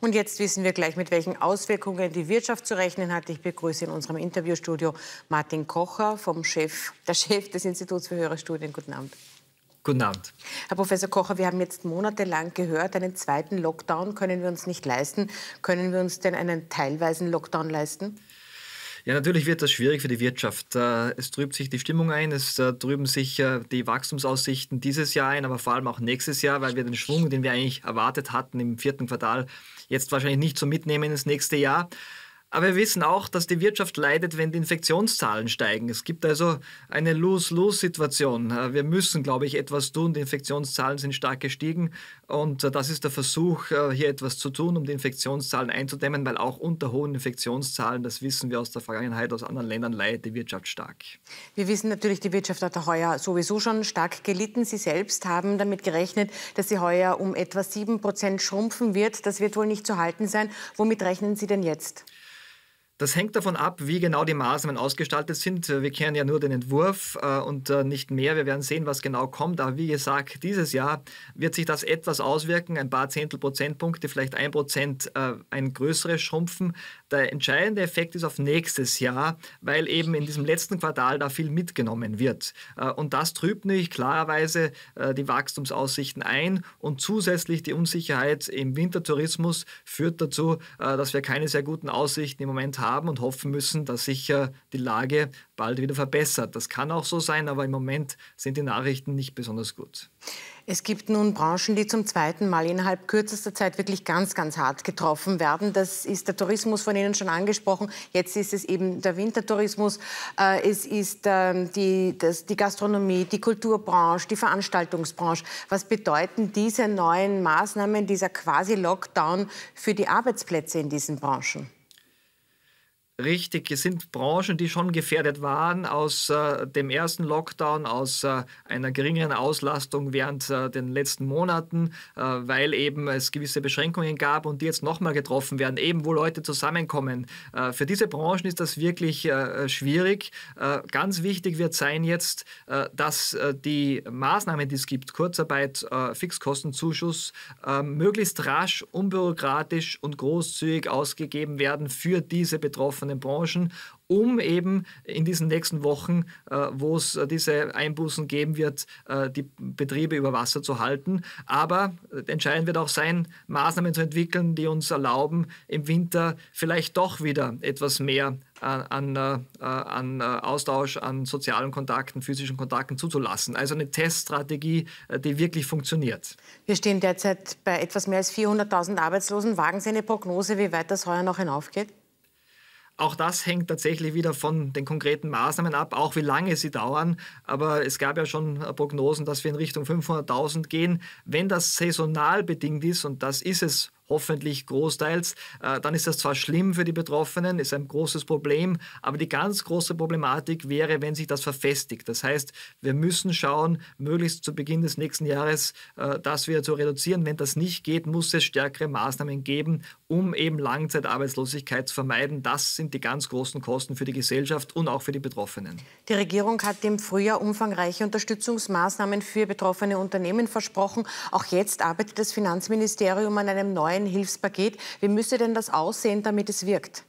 Und jetzt wissen wir gleich, mit welchen Auswirkungen die Wirtschaft zu rechnen hat. Ich begrüße in unserem Interviewstudio Martin Kocher, vom Chef, der Chef des Instituts für höhere Studien. Guten Abend. Guten Abend. Herr Professor Kocher, wir haben jetzt monatelang gehört, einen zweiten Lockdown können wir uns nicht leisten. Können wir uns denn einen teilweisen Lockdown leisten? Ja, natürlich wird das schwierig für die Wirtschaft. Äh, es trübt sich die Stimmung ein, es äh, trüben sich äh, die Wachstumsaussichten dieses Jahr ein, aber vor allem auch nächstes Jahr, weil wir den Schwung, den wir eigentlich erwartet hatten im vierten Quartal, jetzt wahrscheinlich nicht so mitnehmen ins nächste Jahr. Aber wir wissen auch, dass die Wirtschaft leidet, wenn die Infektionszahlen steigen. Es gibt also eine Lose-Lose-Situation. Äh, wir müssen, glaube ich, etwas tun. Die Infektionszahlen sind stark gestiegen und äh, das ist der Versuch, äh, hier etwas zu tun, um die Infektionszahlen einzudämmen, weil auch unter hohen Infektionszahlen, das wissen wir aus der Vergangenheit, aus anderen Ländern, leidet die Wirtschaft stark. Wir wissen natürlich, die Wirtschaft hat heuer sowieso schon stark gelitten. Sie selbst haben damit gerechnet, dass sie heuer um etwa 7 Prozent schrumpfen wird. Das wird wohl nicht zu halten sein. Womit rechnen Sie denn jetzt? Das hängt davon ab, wie genau die Maßnahmen ausgestaltet sind. Wir kennen ja nur den Entwurf äh, und äh, nicht mehr. Wir werden sehen, was genau kommt. Aber wie gesagt, dieses Jahr wird sich das etwas auswirken. Ein paar Zehntel Prozentpunkte, vielleicht ein Prozent, äh, ein größeres Schrumpfen. Der entscheidende Effekt ist auf nächstes Jahr, weil eben in diesem letzten Quartal da viel mitgenommen wird. Und das trübt nicht klarerweise die Wachstumsaussichten ein. Und zusätzlich die Unsicherheit im Wintertourismus führt dazu, dass wir keine sehr guten Aussichten im Moment haben haben und hoffen müssen, dass sich die Lage bald wieder verbessert. Das kann auch so sein, aber im Moment sind die Nachrichten nicht besonders gut. Es gibt nun Branchen, die zum zweiten Mal innerhalb kürzester Zeit wirklich ganz, ganz hart getroffen werden. Das ist der Tourismus von Ihnen schon angesprochen. Jetzt ist es eben der Wintertourismus. Äh, es ist ähm, die, das, die Gastronomie, die Kulturbranche, die Veranstaltungsbranche. Was bedeuten diese neuen Maßnahmen, dieser quasi Lockdown für die Arbeitsplätze in diesen Branchen? richtig, es sind Branchen, die schon gefährdet waren aus äh, dem ersten Lockdown, aus äh, einer geringeren Auslastung während äh, den letzten Monaten, äh, weil eben es gewisse Beschränkungen gab und die jetzt nochmal getroffen werden, eben wo Leute zusammenkommen. Äh, für diese Branchen ist das wirklich äh, schwierig. ganz wichtig wird sein jetzt, dass die Maßnahmen, die es gibt, Kurzarbeit, Fixkostenzuschuss, möglichst rasch, unbürokratisch und großzügig ausgegeben werden für diese Betroffenen von den Branchen, um eben in diesen nächsten Wochen, äh, wo es äh, diese Einbußen geben wird, äh, die Betriebe über Wasser zu halten. Aber entscheidend wird auch sein, Maßnahmen zu entwickeln, die uns erlauben, im Winter vielleicht doch wieder etwas mehr an, an, Austausch, an sozialen Kontakten, physischen Kontakten zuzulassen. Also eine Teststrategie, die wirklich funktioniert. Wir stehen derzeit bei etwas mehr als 400.000 Arbeitslosen. Wagen Sie eine Prognose, wie weit das heuer noch hinaufgeht? Auch das hängt tatsächlich wieder von den konkreten Maßnahmen ab, auch wie lange sie dauern. Aber es gab ja schon äh, Prognosen, dass wir in Richtung 500.000 gehen. Wenn das saisonal bedingt ist, und das ist es hoffentlich großteils, äh, dann ist das zwar schlimm für die Betroffenen, ist ein großes Problem, aber die ganz große Problematik wäre, wenn sich das verfestigt. Das heißt, wir müssen schauen, möglichst zu Beginn des nächsten Jahres äh, das wieder zu reduzieren. Wenn das nicht geht, muss es stärkere Maßnahmen geben, um eben Langzeitarbeitslosigkeit zu vermeiden. Das sind die ganz großen Kosten für die Gesellschaft und auch für die Betroffenen. Die Regierung hat im Frühjahr umfangreiche Unterstützungsmaßnahmen für betroffene Unternehmen versprochen. Auch jetzt arbeitet das Finanzministerium an einem neuen ein Hilfspaket. Wie müsste denn das aussehen, damit es wirkt?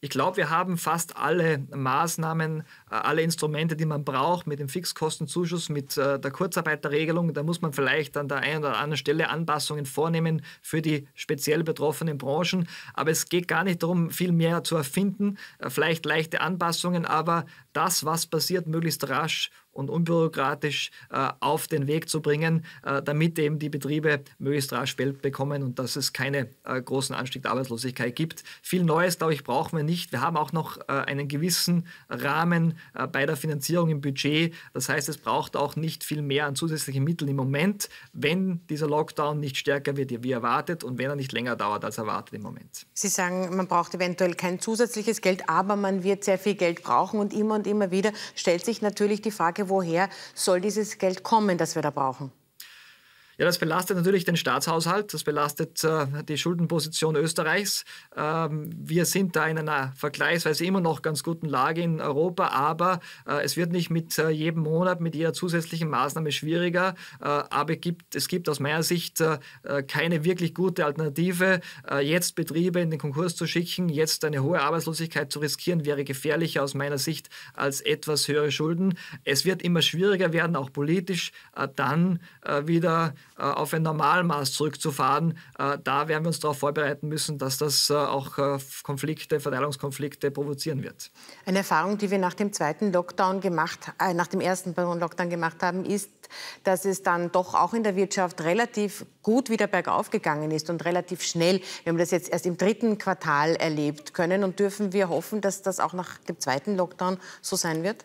Ich glaube, wir haben fast alle Maßnahmen, äh, alle Instrumente, die man braucht, mit dem Fixkostenzuschuss, mit äh, der Kurzarbeiterregelung. Da muss man vielleicht an der einen oder anderen Stelle Anpassungen vornehmen für die speziell betroffenen Branchen. Aber es geht gar nicht darum, viel mehr zu erfinden, äh, vielleicht leichte Anpassungen, aber das, was passiert, möglichst rasch und unbürokratisch äh, auf den Weg zu bringen, äh, damit eben die Betriebe möglichst rasch Geld bekommen und dass es keinen äh, großen Anstieg der Arbeitslosigkeit gibt. Viel Neues, glaube ich, brauchen wir nicht. Wir haben auch noch äh, einen gewissen Rahmen äh, bei der Finanzierung im Budget. Das heißt, es braucht auch nicht viel mehr an zusätzlichen Mitteln im Moment, wenn dieser Lockdown nicht stärker wird wie erwartet und wenn er nicht länger dauert als erwartet im Moment. Sie sagen, man braucht eventuell kein zusätzliches Geld, aber man wird sehr viel Geld brauchen und immer und immer wieder stellt sich natürlich die Frage, woher soll dieses Geld kommen, das wir da brauchen? Ja, das belastet natürlich den Staatshaushalt, das belastet äh, die Schuldenposition Österreichs. Ähm, wir sind da in einer vergleichsweise immer noch ganz guten Lage in Europa, aber äh, es wird nicht mit äh, jedem Monat, mit jeder zusätzlichen Maßnahme schwieriger. Äh, aber gibt, es gibt aus meiner Sicht äh, äh, keine wirklich gute Alternative. jetzt Betriebe in den Konkurs zu schicken, jetzt eine hohe Arbeitslosigkeit zu riskieren, wäre gefährlicher aus meiner Sicht als etwas höhere Schulden. Es wird immer schwieriger werden, auch politisch, dann wieder äh, auf ein Normalmaß zurückzufahren. Äh, da werden wir uns darauf vorbereiten müssen, dass das äh, auch Konflikte, Verteilungskonflikte provozieren wird. Eine Erfahrung, die wir nach dem zweiten Lockdown gemacht, äh, nach dem ersten Lockdown gemacht haben, ist, dass es dann doch auch in der Wirtschaft relativ gut wieder bergauf gegangen ist und relativ schnell. Wir haben das jetzt erst im dritten Quartal erlebt können und dürfen wir hoffen, dass das auch nach dem zweiten Lockdown so sein wird?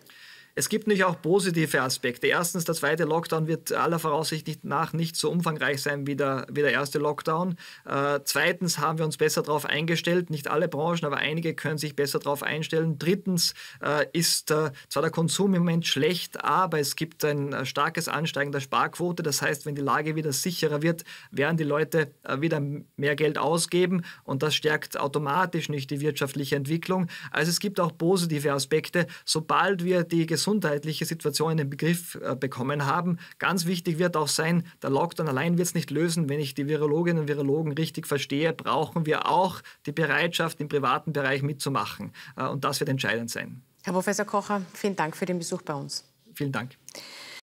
Es gibt natürlich auch positive Aspekte. Erstens, der zweite Lockdown wird aller Voraussicht nach nicht so umfangreich sein wie der, wie der erste Lockdown. Äh, zweitens haben wir uns besser darauf eingestellt. Nicht alle Branchen, aber einige können sich besser darauf einstellen. Drittens äh, ist äh, zwar der Konsum im Moment schlecht, aber es gibt ein äh, starkes Ansteigen der Sparquote. Das heißt, wenn die Lage wieder sicherer wird, werden die Leute äh, wieder mehr Geld ausgeben und das stärkt automatisch nicht die wirtschaftliche Entwicklung. Also es gibt auch positive Aspekte. Sobald wir die Gesundheit gesundheitliche Situation in den Begriff äh, bekommen haben. Ganz wichtig wird auch sein, der Lockdown allein wird es nicht lösen. Wenn ich die Virologinnen und Virologen richtig verstehe, brauchen wir auch die Bereitschaft, im privaten Bereich mitzumachen. Äh, und das wird entscheidend sein. Herr Professor Kocher, vielen Dank für den Besuch bei uns. Vielen Dank.